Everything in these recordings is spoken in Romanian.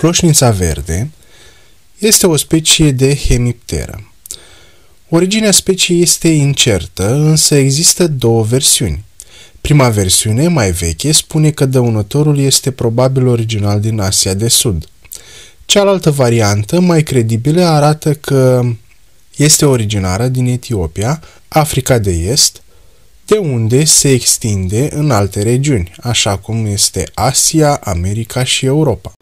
Ploșnița verde este o specie de hemipteră. Originea speciei este incertă, însă există două versiuni. Prima versiune, mai veche, spune că dăunătorul este probabil original din Asia de Sud. Cealaltă variantă, mai credibilă, arată că este originară din Etiopia, Africa de Est, de unde se extinde în alte regiuni, așa cum este Asia, America și Europa.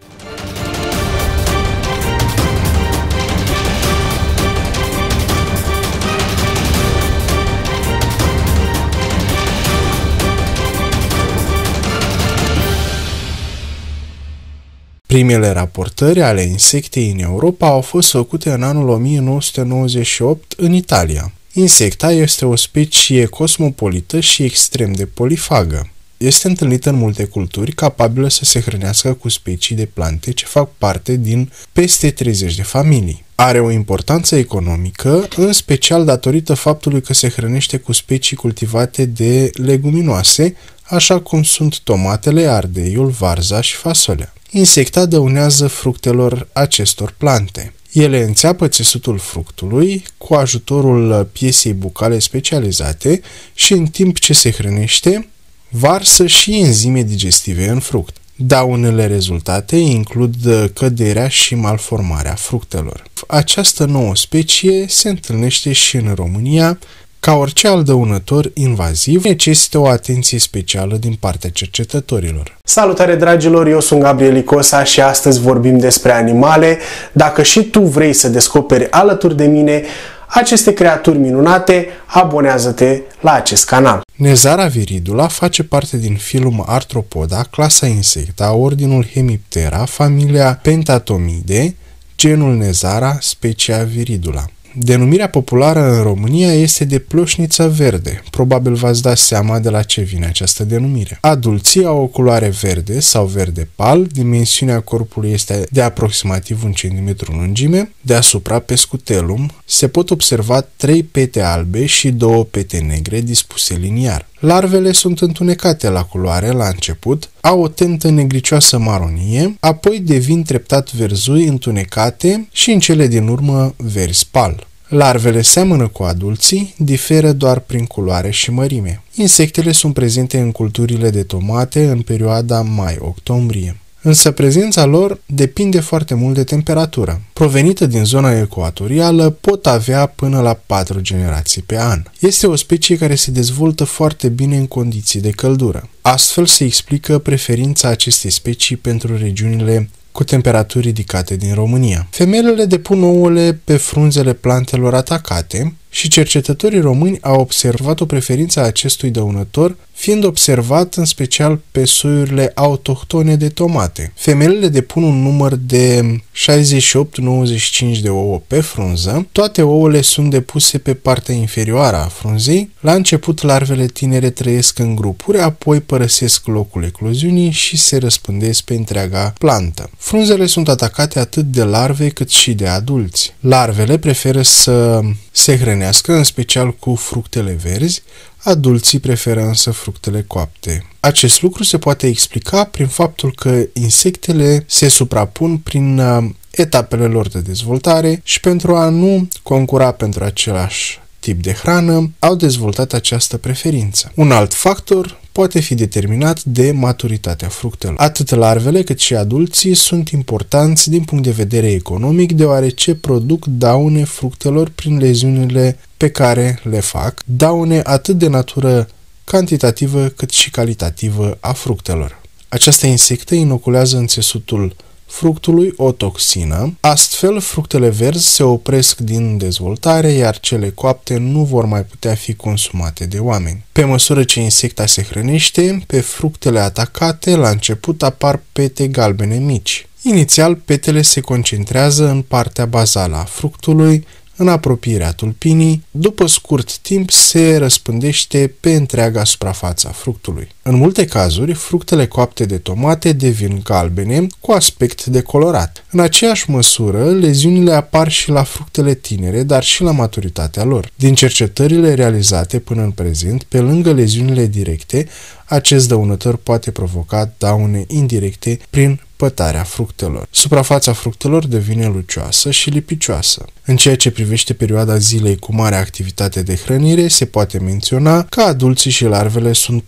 Primele raportări ale insectei în Europa au fost făcute în anul 1998 în Italia. Insecta este o specie cosmopolită și extrem de polifagă. Este întâlnită în multe culturi, capabilă să se hrănească cu specii de plante ce fac parte din peste 30 de familii. Are o importanță economică, în special datorită faptului că se hrănește cu specii cultivate de leguminoase, așa cum sunt tomatele, ardeiul, varza și fasolea. Insecta dăunează fructelor acestor plante. Ele înțeapă țesutul fructului cu ajutorul piesei bucale specializate și în timp ce se hrănește, varsă și enzime digestive în fruct. Daunele rezultate includ căderea și malformarea fructelor. Această nouă specie se întâlnește și în România, ca orice al dăunător invaziv, necesită o atenție specială din partea cercetătorilor. Salutare dragilor, eu sunt Gabriel Icosa și astăzi vorbim despre animale. Dacă și tu vrei să descoperi alături de mine aceste creaturi minunate, abonează-te la acest canal. Nezara viridula face parte din filum Arthropoda, clasa insecta, ordinul Hemiptera, familia Pentatomide, genul Nezara, specia viridula. Denumirea populară în România este de ploșniță verde. Probabil v-ați dat seama de la ce vine această denumire. Adulții au o culoare verde sau verde pal, dimensiunea corpului este de aproximativ 1 cm lungime, deasupra pe scutelum se pot observa 3 pete albe și 2 pete negre dispuse liniar. Larvele sunt întunecate la culoare la început, au o tentă negricioasă maronie, apoi devin treptat verzui întunecate și în cele din urmă verzi pal. Larvele seamănă cu adulții, diferă doar prin culoare și mărime. Insectele sunt prezente în culturile de tomate în perioada mai-octombrie. Însă prezența lor depinde foarte mult de temperatură. Provenită din zona ecuatorială, pot avea până la 4 generații pe an. Este o specie care se dezvoltă foarte bine în condiții de căldură. Astfel se explică preferința acestei specii pentru regiunile cu temperaturi ridicate din România. Femelele depun ouăle pe frunzele plantelor atacate și cercetătorii români au observat o preferință a acestui dăunător fiind observat în special pe soiurile autohtone de tomate. Femelele depun un număr de 68-95 de ouă pe frunză. Toate ouăle sunt depuse pe partea inferioară a frunzei. La început, larvele tinere trăiesc în grupuri, apoi părăsesc locul ecluziunii și se răspândesc pe întreaga plantă. Frunzele sunt atacate atât de larve cât și de adulți. Larvele preferă să se hrănească în special cu fructele verzi, adulții preferă însă fructele coapte. Acest lucru se poate explica prin faptul că insectele se suprapun prin uh, etapele lor de dezvoltare și pentru a nu concura pentru același tip de hrană, au dezvoltat această preferință. Un alt factor poate fi determinat de maturitatea fructelor. Atât larvele cât și adulții sunt importanți din punct de vedere economic, deoarece produc daune fructelor prin leziunile pe care le fac, daune atât de natură cantitativă cât și calitativă a fructelor. Această insectă inoculează în țesutul fructului o toxină. Astfel, fructele verzi se opresc din dezvoltare, iar cele coapte nu vor mai putea fi consumate de oameni. Pe măsură ce insecta se hrănește, pe fructele atacate la început apar pete galbene mici. Inițial, petele se concentrează în partea bazală a fructului în apropierea tulpinii, după scurt timp se răspândește pe întreaga a fructului. În multe cazuri, fructele coapte de tomate devin galbene cu aspect decolorat. În aceeași măsură, leziunile apar și la fructele tinere, dar și la maturitatea lor. Din cercetările realizate până în prezent, pe lângă leziunile directe, acest dăunător poate provoca daune indirecte prin pătarea fructelor. Suprafața fructelor devine lucioasă și lipicioasă. În ceea ce privește perioada zilei cu mare activitate de hrănire, se poate menționa că adulții și larvele sunt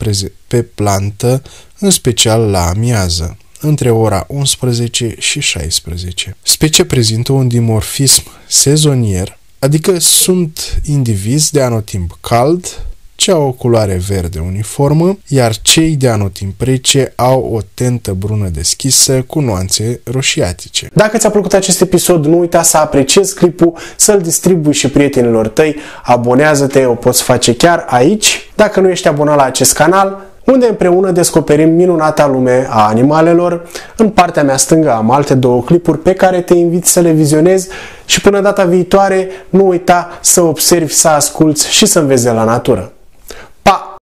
pe plantă, în special la amiază între ora 11 și 16. specia prezintă un dimorfism sezonier, adică sunt indivizi de anotimp cald, cea o culoare verde uniformă, iar cei de anotimprece au o tentă brună deschisă cu nuanțe roșiatice. Dacă ți-a plăcut acest episod, nu uita să apreciezi clipul, să-l distribui și prietenilor tăi, abonează-te, o poți face chiar aici. Dacă nu ești abonat la acest canal, unde împreună descoperim minunata lume a animalelor. În partea mea stângă am alte două clipuri pe care te invit să le vizionezi și până data viitoare nu uita să observi, să asculți și să învezi de la natură.